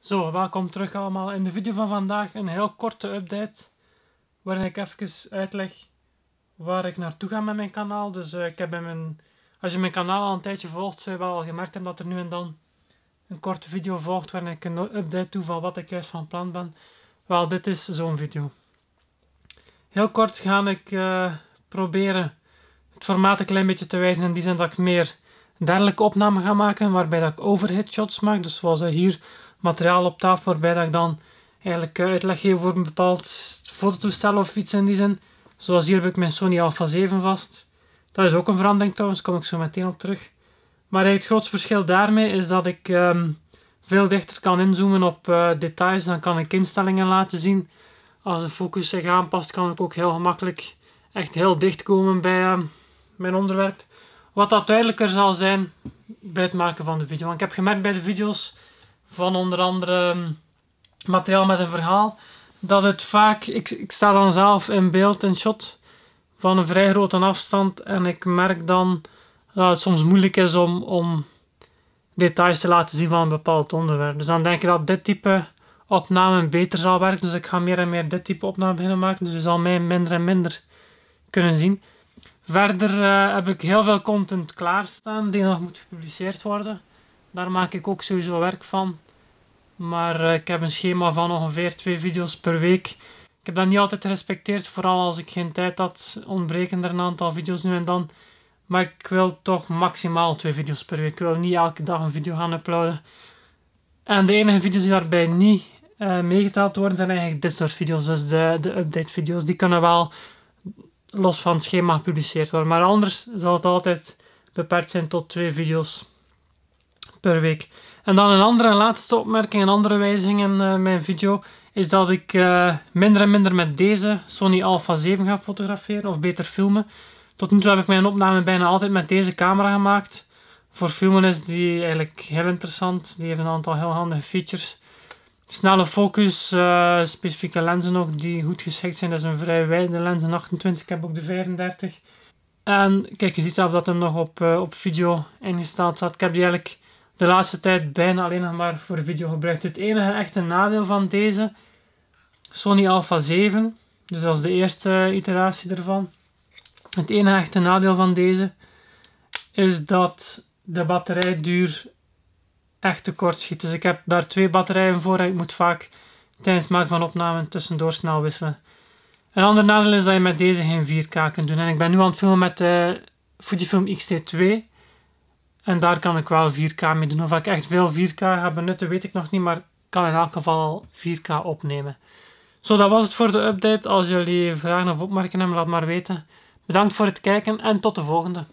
Zo, welkom terug allemaal. In de video van vandaag een heel korte update waarin ik even uitleg waar ik naartoe ga met mijn kanaal. Dus eh, ik heb in mijn, als je mijn kanaal al een tijdje volgt, zou je wel al gemerkt hebben dat er nu en dan een korte video volgt waarin ik een update doe van wat ik juist van plan ben. Wel, dit is zo'n video. Heel kort ga ik eh, proberen het formaat een klein beetje te wijzen in die zin dat ik meer dergelijke opnamen ga maken waarbij dat ik overhead shots maak. Dus zoals hier materiaal op tafel waarbij dat ik dan eigenlijk eh, uitleg geef voor een bepaald fototoestel of iets in die zin. Zoals hier heb ik mijn Sony Alpha 7 vast. Dat is ook een verandering trouwens, daar kom ik zo meteen op terug. Maar het grootste verschil daarmee is dat ik ehm, veel dichter kan inzoomen op eh, details. Dan kan ik instellingen laten zien. Als de focus zich aanpast, kan ik ook heel gemakkelijk echt heel dicht komen bij ehm, mijn onderwerp. Wat dat duidelijker zal zijn bij het maken van de video. Want ik heb gemerkt bij de video's van onder andere ehm, materiaal met een verhaal, dat het vaak, ik, ik sta dan zelf in beeld, in shot, van een vrij grote afstand en ik merk dan dat het soms moeilijk is om, om details te laten zien van een bepaald onderwerp. Dus dan denk ik dat dit type opname beter zal werken, dus ik ga meer en meer dit type opname beginnen maken, dus je zal mij minder en minder kunnen zien. Verder eh, heb ik heel veel content klaarstaan die nog moet gepubliceerd worden. Daar maak ik ook sowieso werk van. Maar eh, ik heb een schema van ongeveer twee video's per week. Ik heb dat niet altijd gerespecteerd, vooral als ik geen tijd had. Ontbreken er een aantal video's nu en dan. Maar ik wil toch maximaal twee video's per week. Ik wil niet elke dag een video gaan uploaden. En de enige video's die daarbij niet uh, meegeteld worden, zijn eigenlijk dit soort video's. Dus de, de update video's. Die kunnen wel los van het schema gepubliceerd worden. Maar anders zal het altijd beperkt zijn tot twee video's per week. En dan een andere, en laatste opmerking, een andere wijziging in eh, mijn video, is dat ik eh, minder en minder met deze Sony Alpha 7 ga fotograferen, of beter filmen. Tot nu toe heb ik mijn opname bijna altijd met deze camera gemaakt. Voor filmen is die eigenlijk heel interessant, die heeft een aantal heel handige features. Snelle focus, eh, specifieke lenzen ook die goed geschikt zijn. Dat is een vrij wijde lens, een 28, ik heb ook de 35. En kijk, je ziet zelf dat hem nog op, op video ingesteld staat. Ik heb die eigenlijk de laatste tijd bijna alleen nog maar voor video gebruikt. Het enige echte nadeel van deze Sony Alpha 7, dus dat is de eerste eh, iteratie ervan. Het enige echte nadeel van deze is dat de batterijduur echt tekort schiet. Dus ik heb daar twee batterijen voor en ik moet vaak tijdens het maken van opnamen tussendoor snel wisselen. Een ander nadeel is dat je met deze geen 4K kunt doen. En ik ben nu aan het filmen met de eh, Fujifilm X-T2. En daar kan ik wel 4K mee doen. Of ik echt veel 4K ga benutten, weet ik nog niet. Maar ik kan in elk geval 4K opnemen. Zo, dat was het voor de update. Als jullie vragen of opmerkingen hebben, laat maar weten. Bedankt voor het kijken en tot de volgende.